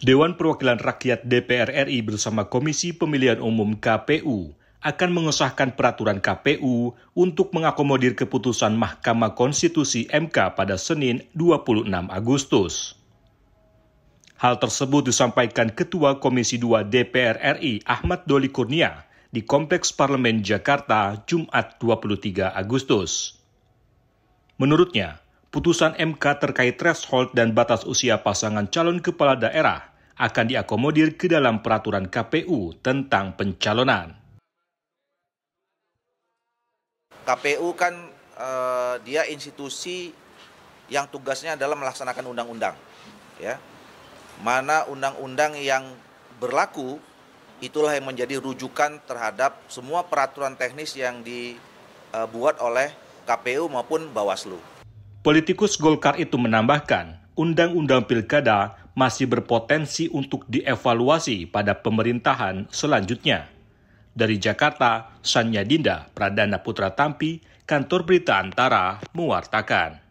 Dewan Perwakilan Rakyat DPR RI bersama Komisi Pemilihan Umum KPU akan mengesahkan peraturan KPU untuk mengakomodir keputusan Mahkamah Konstitusi MK pada Senin 26 Agustus. Hal tersebut disampaikan Ketua Komisi 2 DPR RI Ahmad Doli Kurnia di Kompleks Parlemen Jakarta Jumat 23 Agustus. Menurutnya, putusan MK terkait threshold dan batas usia pasangan calon kepala daerah akan diakomodir ke dalam peraturan KPU tentang pencalonan. KPU kan eh, dia institusi yang tugasnya adalah melaksanakan undang-undang, ya. Mana undang-undang yang berlaku itulah yang menjadi rujukan terhadap semua peraturan teknis yang dibuat oleh KPU maupun Bawaslu. Politikus Golkar itu menambahkan, Undang-Undang Pilkada masih berpotensi untuk dievaluasi pada pemerintahan selanjutnya. Dari Jakarta, Sanya Dinda, Pradana Putra Tampi, Kantor Berita Antara, mewartakan.